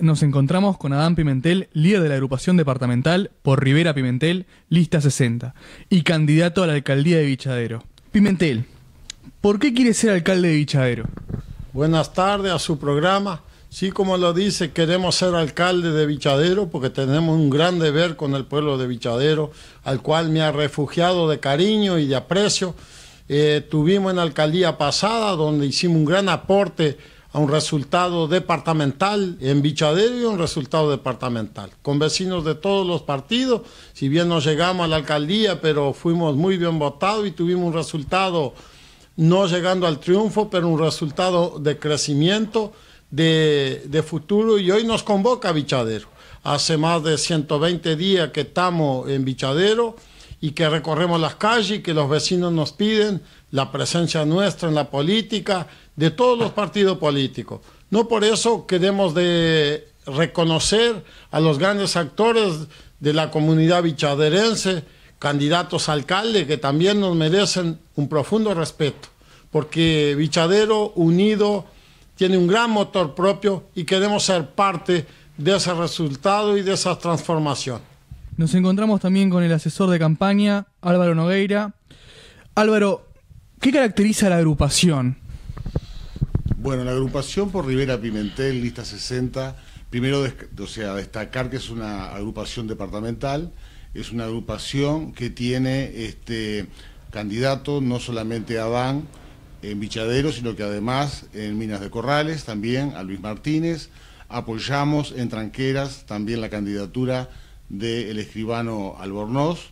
Nos encontramos con Adán Pimentel, líder de la agrupación departamental por Rivera Pimentel, lista 60, y candidato a la alcaldía de Vichadero. Pimentel, ¿por qué quiere ser alcalde de Vichadero? Buenas tardes a su programa. Sí, como lo dice, queremos ser alcalde de Vichadero porque tenemos un gran deber con el pueblo de Vichadero, al cual me ha refugiado de cariño y de aprecio. Eh, tuvimos en la alcaldía pasada donde hicimos un gran aporte a un resultado departamental en Bichadero y un resultado departamental, con vecinos de todos los partidos, si bien no llegamos a la alcaldía, pero fuimos muy bien votados y tuvimos un resultado, no llegando al triunfo, pero un resultado de crecimiento, de, de futuro, y hoy nos convoca Bichadero. Hace más de 120 días que estamos en Bichadero y que recorremos las calles y que los vecinos nos piden la presencia nuestra en la política de todos los partidos políticos. No por eso queremos de reconocer a los grandes actores de la comunidad bichaderense, candidatos alcaldes que también nos merecen un profundo respeto, porque Bichadero unido tiene un gran motor propio y queremos ser parte de ese resultado y de esa transformación. Nos encontramos también con el asesor de campaña, Álvaro Nogueira. Álvaro, ¿qué caracteriza la agrupación? Bueno, la agrupación por Rivera Pimentel, lista 60, primero, o sea, destacar que es una agrupación departamental, es una agrupación que tiene este candidato no solamente a Adán en Bichadero, sino que además en Minas de Corrales, también a Luis Martínez. Apoyamos en Tranqueras también la candidatura del escribano Albornoz.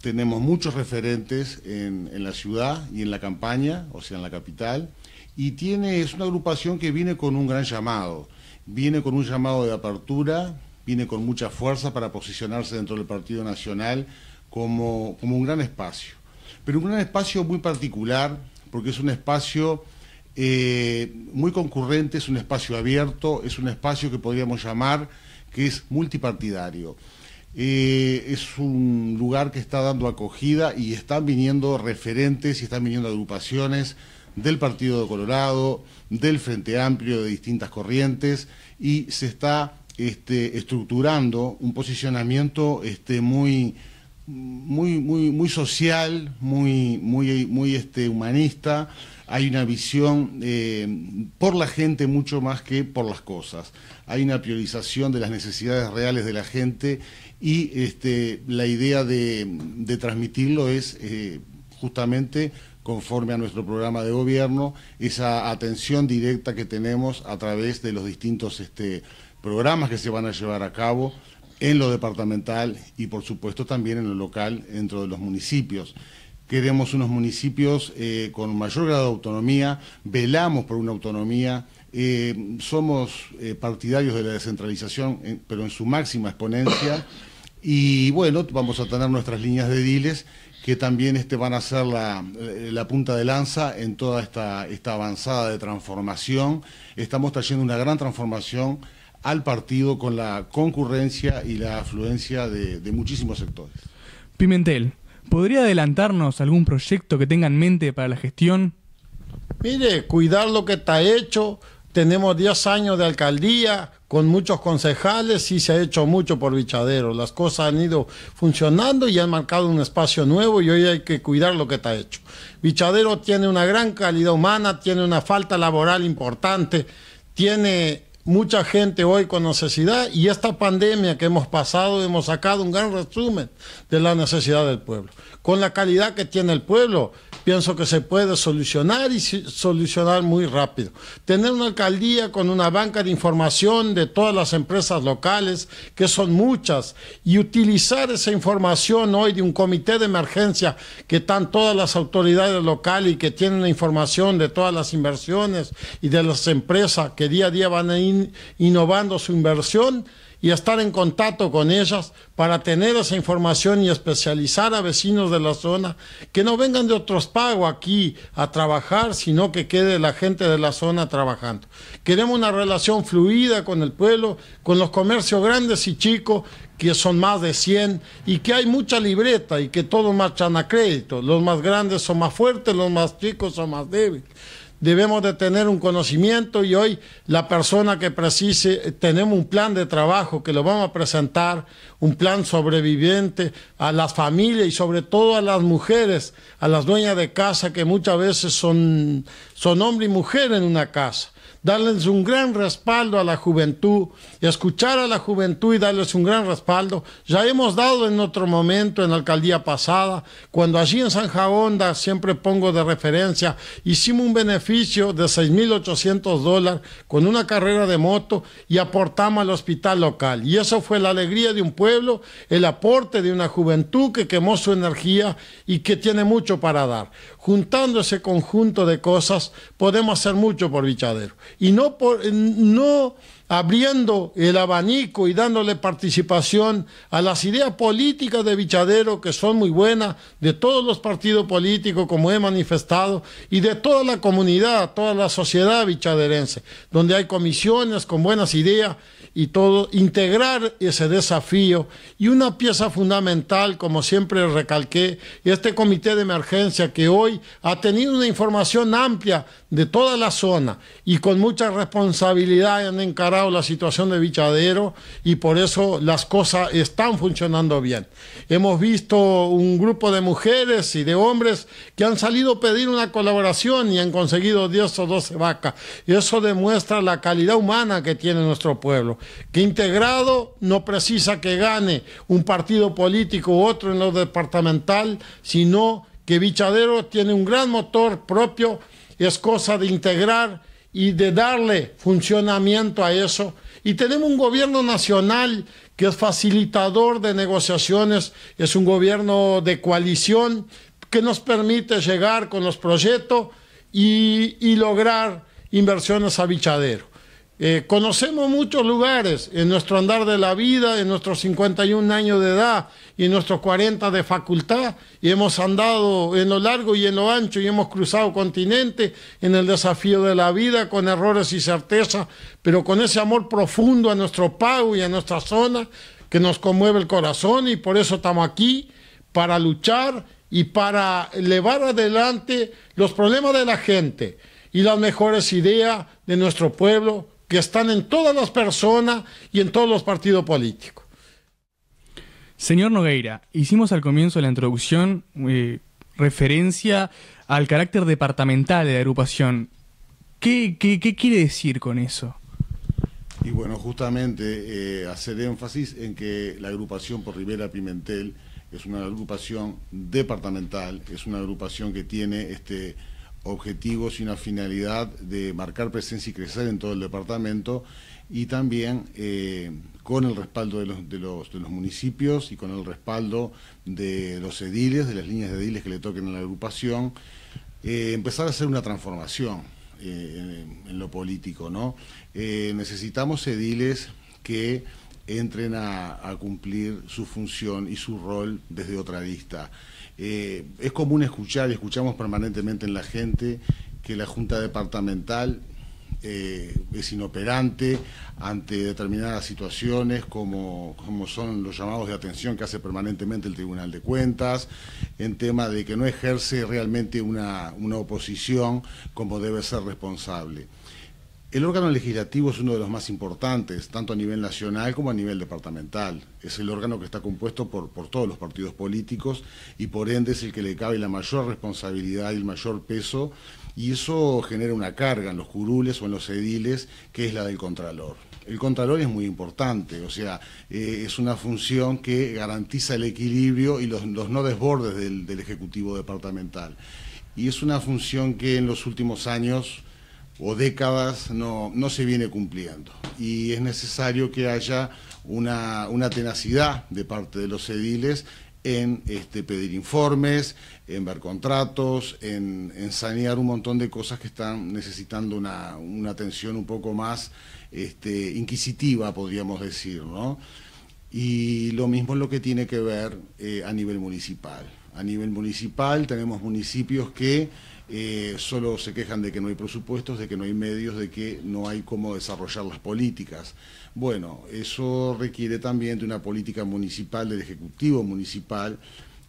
Tenemos muchos referentes en, la ciudad y en la campaña, o sea, en la capital. Y tiene, es una agrupación que viene con un gran llamado. Viene con un llamado de apertura, viene con mucha fuerza para posicionarse dentro del Partido Nacional como, un gran espacio. Pero un gran espacio muy particular, porque es un espacio eh, muy concurrente, es un espacio abierto, es un espacio que podríamos llamar que es multipartidario. Eh, es un lugar que está dando acogida y están viniendo referentes y están viniendo agrupaciones del Partido de Colorado, del Frente Amplio, de distintas corrientes, y se está este, estructurando un posicionamiento este, muy, muy, muy, muy social, muy, muy, muy este, humanista. Hay una visión eh, por la gente mucho más que por las cosas. Hay una priorización de las necesidades reales de la gente y este, la idea de, transmitirlo es eh, justamente conforme a nuestro programa de gobierno, esa atención directa que tenemos a través de los distintos este, programas que se van a llevar a cabo en lo departamental y por supuesto también en lo local dentro de los municipios. Queremos unos municipios eh, con mayor grado de autonomía, velamos por una autonomía eh, somos partidarios de la descentralización, pero en su máxima exponencia. Y bueno, vamos a tener nuestras líneas de diles que también este, van a ser eh, la, punta de lanza en toda esta, esta avanzada de transformación. Estamos trayendo una gran transformación al partido con la concurrencia y la afluencia de, de muchísimos sectores. Pimentel, ¿podría adelantarnos algún proyecto que tenga en mente para la gestión? Mire, cuidar lo que está hecho, tenemos 10 años de alcaldía con muchos concejales y se ha hecho mucho por Bichadero. Las cosas han ido funcionando y han marcado un espacio nuevo y hoy hay que cuidar lo que está hecho. Bichadero tiene una gran calidad humana, tiene una falta laboral importante, tiene mucha gente hoy con necesidad y esta pandemia que hemos pasado hemos sacado un gran resumen de la necesidad del pueblo con la calidad que tiene el pueblo, pienso que se puede solucionar y solucionar muy rápido. Tener una alcaldía con una banca de información de todas las empresas locales, que son muchas, y utilizar esa información hoy de un comité de emergencia que están todas las autoridades locales y que tienen la información de todas las inversiones y de las empresas que día a día van innovando su inversión y estar en contacto con ellas para tener esa información y especializar a vecinos de la zona que no vengan de otros pagos aquí a trabajar, sino que quede la gente de la zona trabajando. Queremos una relación fluida con el pueblo, con los comercios grandes y chicos, que son más de 100 y que hay mucha libreta y que todos marchan a crédito. Los más grandes son más fuertes, los más chicos son más débiles debemos de tener un conocimiento y hoy la persona que precise, eh, tenemos un plan de trabajo que lo vamos a presentar, un plan sobreviviente a las familias y sobre todo a las mujeres, a las dueñas de casa que muchas veces son, son hombre y mujer en una casa darles un gran respaldo a la juventud, escuchar a la juventud y darles un gran respaldo. Ya hemos dado en otro momento, en la alcaldía pasada, cuando allí en San Jaonda, siempre pongo de referencia, hicimos un beneficio de 6.800 dólares con una carrera de moto y aportamos al hospital local. Y eso fue la alegría de un pueblo, el aporte de una juventud que quemó su energía y que tiene mucho para dar. Juntando ese conjunto de cosas, podemos hacer mucho por Bichadero y no, por, no abriendo el abanico y dándole participación a las ideas políticas de Bichadero, que son muy buenas, de todos los partidos políticos, como he manifestado, y de toda la comunidad, toda la sociedad bichaderense, donde hay comisiones con buenas ideas y todo, integrar ese desafío. Y una pieza fundamental, como siempre recalqué, este comité de emergencia que hoy ha tenido una información amplia de toda la zona y con mucha responsabilidad en encarar la situación de Bichadero y por eso las cosas están funcionando bien. Hemos visto un grupo de mujeres y de hombres que han salido a pedir una colaboración y han conseguido 10 o 12 vacas. Y eso demuestra la calidad humana que tiene nuestro pueblo, que integrado no precisa que gane un partido político u otro en lo departamental, sino que Bichadero tiene un gran motor propio, es cosa de integrar y de darle funcionamiento a eso. Y tenemos un gobierno nacional que es facilitador de negociaciones, es un gobierno de coalición que nos permite llegar con los proyectos y, lograr inversiones a Bichadero. Eh, conocemos muchos lugares en nuestro andar de la vida, en nuestros 51 años de edad y en nuestros 40 de facultad, y hemos andado en lo largo y en lo ancho y hemos cruzado continentes en el desafío de la vida con errores y certezas, pero con ese amor profundo a nuestro pago y a nuestra zona que nos conmueve el corazón y por eso estamos aquí para luchar y para llevar adelante los problemas de la gente y las mejores ideas de nuestro pueblo que están en todas las personas y en todos los partidos políticos. Señor Nogueira, hicimos al comienzo de la introducción eh, referencia al carácter departamental de la agrupación. ¿Qué, quiere decir con eso? Y bueno, justamente eh, hacer énfasis en que la agrupación por Rivera Pimentel es una agrupación departamental, es una agrupación que tiene este, objetivos y una finalidad de marcar presencia y crecer en todo el departamento y también eh, con el respaldo de los, municipios y con el respaldo de los ediles, de las líneas de ediles que le toquen a la agrupación, eh, empezar a hacer una transformación eh, en, lo político. ¿no? necesitamos ediles que entren a cumplir su función y su rol desde otra vista. Eh, es común escuchar, y escuchamos permanentemente en la gente, que la Junta Departamental eh, es inoperante ante determinadas situaciones como, como son los llamados de atención que hace permanentemente el Tribunal de Cuentas, en tema de que no ejerce realmente una oposición como debe ser responsable. El órgano legislativo es uno de los más importantes, tanto a nivel nacional como a nivel departamental. Es el órgano que está compuesto por, todos los partidos políticos y por ende es el que le cabe la mayor responsabilidad y el mayor peso y eso genera una carga en los curules o en los ediles que es la del contralor. El contralor es muy importante, o sea, eh, es una función que garantiza el equilibrio y los, no desbordes del, del Ejecutivo Departamental. Y es una función que en los últimos años o décadas no, no se viene cumpliendo. Y es necesario que haya una, tenacidad de parte de los ediles en este, pedir informes, en ver contratos, en, sanear un montón de cosas que están necesitando una, atención un poco más este, inquisitiva, podríamos decir, ¿no? Y lo mismo es lo que tiene que ver eh, a nivel municipal. A nivel municipal tenemos municipios que eh, solo se quejan de que no hay presupuestos, de que no hay medios, de que no hay cómo desarrollar las políticas. Bueno, eso requiere también de una política municipal, del Ejecutivo Municipal,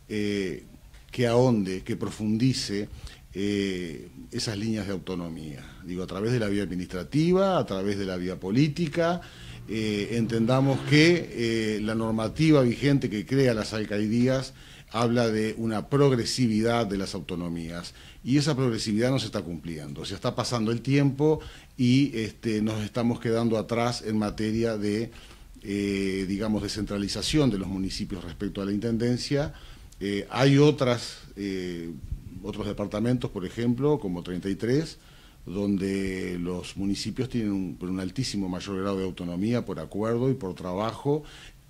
eh, que ahonde, que profundice eh, esas líneas de autonomía. Digo, a través de la vía administrativa, a través de la vía política, entendamos que la normativa vigente que crea las alcaldías habla de una progresividad de las autonomías y esa progresividad no se está cumpliendo. se está pasando el tiempo y este, nos estamos quedando atrás en materia de, eh, digamos, descentralización de los municipios respecto a la intendencia. Eh, hay otras, eh, otros departamentos, por ejemplo, como 33, donde los municipios tienen un, un, altísimo mayor grado de autonomía por acuerdo y por trabajo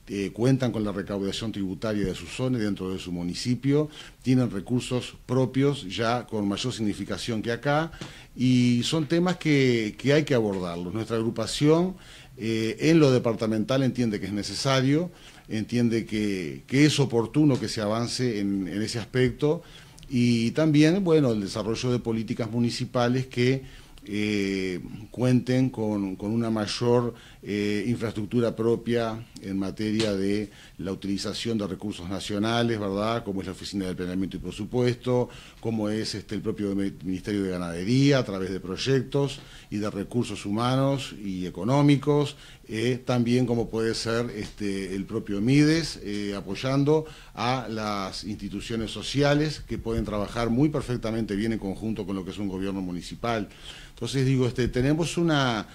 eh, cuentan con la recaudación tributaria de sus zonas dentro de su municipio, tienen recursos propios ya con mayor significación que acá y son temas que, hay que abordarlos. Nuestra agrupación eh, en lo departamental entiende que es necesario, entiende que, es oportuno que se avance en, en ese aspecto y también, bueno, el desarrollo de políticas municipales que eh, cuenten con, una mayor eh, infraestructura propia en materia de la utilización de recursos nacionales, ¿verdad? Como es la Oficina del Planeamiento y Presupuesto, como es este, el propio Ministerio de Ganadería a través de proyectos y de recursos humanos y económicos, eh, también como puede ser este, el propio Mides, eh, apoyando a las instituciones sociales que pueden trabajar muy perfectamente bien en conjunto con lo que es un gobierno municipal. Entonces digo, este, tenemos una,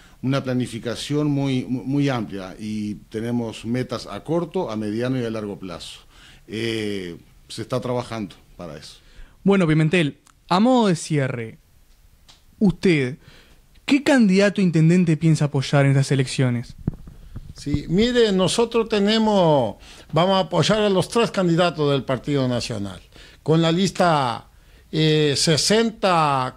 planificación muy, muy amplia y tenemos metas a corto, a mediano y a largo plazo. Eh, se está trabajando para eso. Bueno, Pimentel, a modo de cierre, usted, ¿qué candidato intendente piensa apoyar en las elecciones? mire, nosotros tenemos, vamos a apoyar a los tres candidatos del Partido Nacional. Con la lista 60-40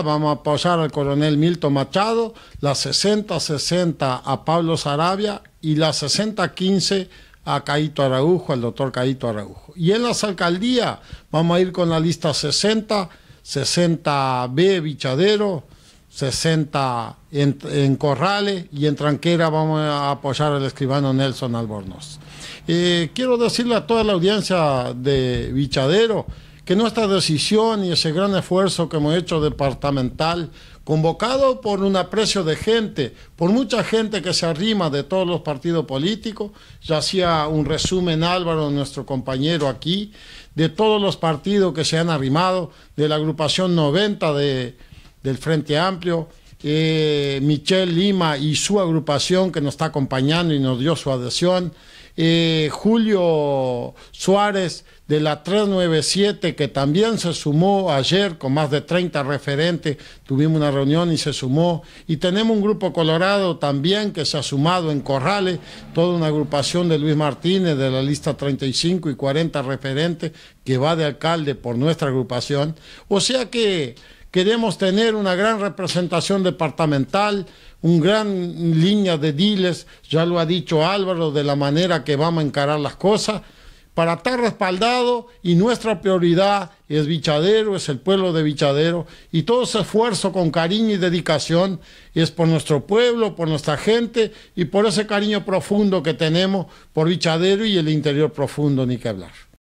eh, vamos a apoyar al coronel Milton Machado, la 60-60 a Pablo Sarabia y la 60-15 a Caíto Araujo, al doctor Caíto Araujo. Y en las alcaldías vamos a ir con la lista 60, 60B Bichadero, 60 en, Corrales y en Tranquera vamos a apoyar al escribano Nelson Albornoz. Eh, quiero decirle a toda la audiencia de Bichadero que nuestra decisión y ese gran esfuerzo que hemos hecho departamental, convocado por un aprecio de gente, por mucha gente que se arrima de todos los partidos políticos, ya hacía un resumen Álvaro, nuestro compañero aquí, de todos los partidos que se han arrimado, de la agrupación 90 de del Frente Amplio, eh, Michelle Lima y su agrupación que nos está acompañando y nos dio su adhesión, eh, Julio Suárez de la 397 que también se sumó ayer con más de 30 referentes, tuvimos una reunión y se sumó, y tenemos un grupo colorado también que se ha sumado en Corrales, toda una agrupación de Luis Martínez de la lista 35 y 40 referentes que va de alcalde por nuestra agrupación, o sea que queremos tener una gran representación departamental, una gran línea de diles, ya lo ha dicho Álvaro, de la manera que vamos a encarar las cosas, para estar respaldado y nuestra prioridad es Bichadero, es el pueblo de Bichadero y todo ese esfuerzo con cariño y dedicación es por nuestro pueblo, por nuestra gente y por ese cariño profundo que tenemos por Bichadero y el interior profundo, ni que hablar.